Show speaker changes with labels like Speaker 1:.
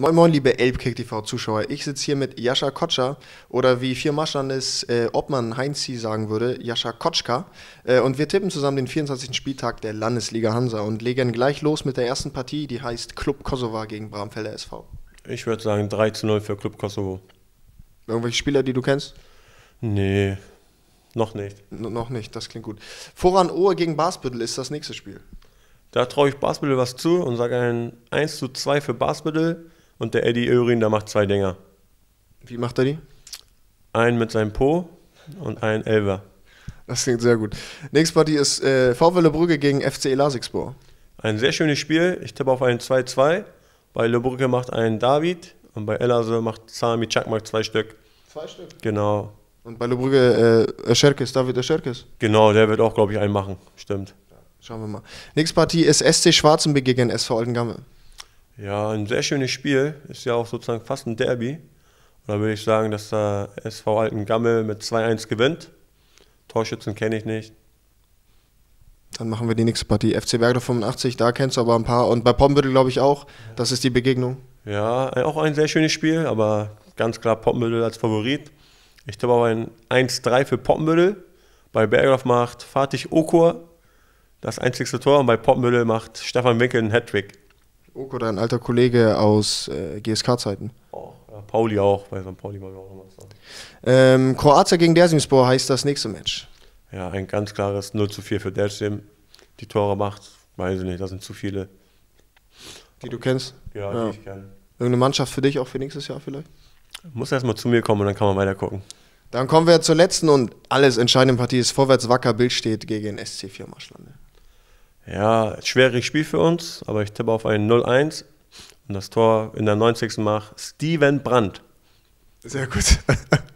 Speaker 1: Moin Moin, liebe Elbkick TV-Zuschauer. Ich sitze hier mit Jascha Kotscher oder wie vier Maschernes äh, Obmann Heinzi sagen würde, Jascha Kotschka. Äh, und wir tippen zusammen den 24. Spieltag der Landesliga Hansa und legen gleich los mit der ersten Partie, die heißt Club Kosovo gegen Bramfelder SV.
Speaker 2: Ich würde sagen 3 zu 0 für Club Kosovo.
Speaker 1: Irgendwelche Spieler, die du kennst? Nee, noch nicht. N noch nicht, das klingt gut. Voran Ohe gegen Basbüttel ist das nächste Spiel. Da traue ich Basbüttel was zu und sage ein 1 zu
Speaker 2: 2 für Basbüttel und der Eddie Örin, der macht zwei Dinger. Wie macht er die? Einen mit seinem Po und einen Elver. Das klingt sehr gut. Nächste Partie ist äh, VW Brügge gegen FC Elasiksborg. Ein sehr schönes Spiel. Ich tippe auf einen 2-2. Bei Le Brügge macht ein David und bei Elase macht Sami Chakmak zwei Stück. Zwei Stück? Genau. Und bei Lebrügge äh, Escherkes, David Escherkes? Genau, der wird auch, glaube ich, einen machen.
Speaker 1: Stimmt. Schauen wir mal. Nächste Partie ist SC Schwarzenbeck gegen SV Oldengamme.
Speaker 2: Ja, ein sehr schönes Spiel. Ist ja auch sozusagen fast ein Derby. Und da würde ich sagen, dass der SV Alten Gammel mit 2-1 gewinnt. Torschützen kenne ich nicht.
Speaker 1: Dann machen wir die nächste Partie. FC Werder 85, da kennst du aber ein paar. Und bei Poppenbüttel glaube ich auch. Das ist die Begegnung.
Speaker 2: Ja, auch ein sehr schönes Spiel, aber ganz klar Poppenbüttel als Favorit. Ich tippe aber ein 1-3 für Poppenbüttel. Bei Bergdorf macht Fatih Okur das einzigste Tor und bei Poppenbüttel macht Stefan Winkel einen Hattrick. Oko, dein
Speaker 1: alter Kollege aus äh, GSK-Zeiten. Oh,
Speaker 2: Pauli auch, bei St. Pauli wollen wir auch immer was sagen.
Speaker 1: Ähm, Kroatien gegen Dersimspor heißt das nächste Match. Ja, ein ganz klares 0 zu 4 für
Speaker 2: Dersim. Die Tore macht, weiß ich nicht, das sind zu viele.
Speaker 1: Die du kennst? Ja, ja. die ich kenne. Irgendeine Mannschaft für dich auch für nächstes Jahr vielleicht? Muss erstmal zu mir kommen und dann kann man weiter gucken. Dann kommen wir zur letzten und alles entscheidenden Partie ist Vorwärts Wacker Bild steht gegen SC4 Maschlande. Ja, schweres Spiel für uns, aber ich tippe auf ein 0-1.
Speaker 2: Und das Tor in der 90. macht Steven Brandt.
Speaker 1: Sehr gut.